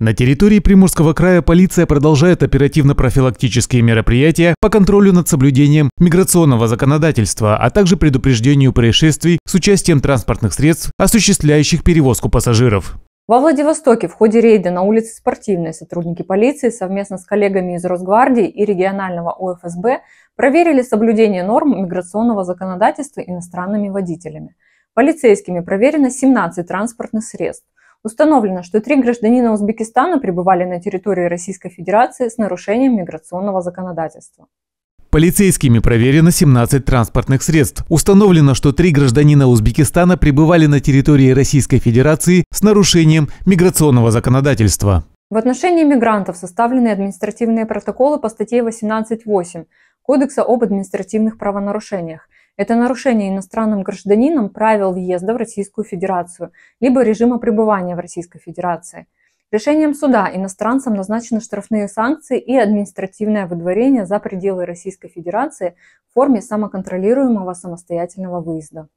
На территории Приморского края полиция продолжает оперативно-профилактические мероприятия по контролю над соблюдением миграционного законодательства, а также предупреждению происшествий с участием транспортных средств, осуществляющих перевозку пассажиров. Во Владивостоке в ходе рейда на улице Спортивной сотрудники полиции совместно с коллегами из Росгвардии и регионального ОФСБ проверили соблюдение норм миграционного законодательства иностранными водителями. Полицейскими проверено 17 транспортных средств. Установлено, что три гражданина Узбекистана пребывали на территории Российской Федерации с нарушением миграционного законодательства. Полицейскими проверено 17 транспортных средств. Установлено, что три гражданина Узбекистана пребывали на территории Российской Федерации с нарушением миграционного законодательства. В отношении мигрантов составлены административные протоколы по статье 18.8 Кодекса об административных правонарушениях. Это нарушение иностранным гражданинам правил въезда в Российскую Федерацию, либо режима пребывания в Российской Федерации. Решением суда иностранцам назначены штрафные санкции и административное выдворение за пределы Российской Федерации в форме самоконтролируемого самостоятельного выезда.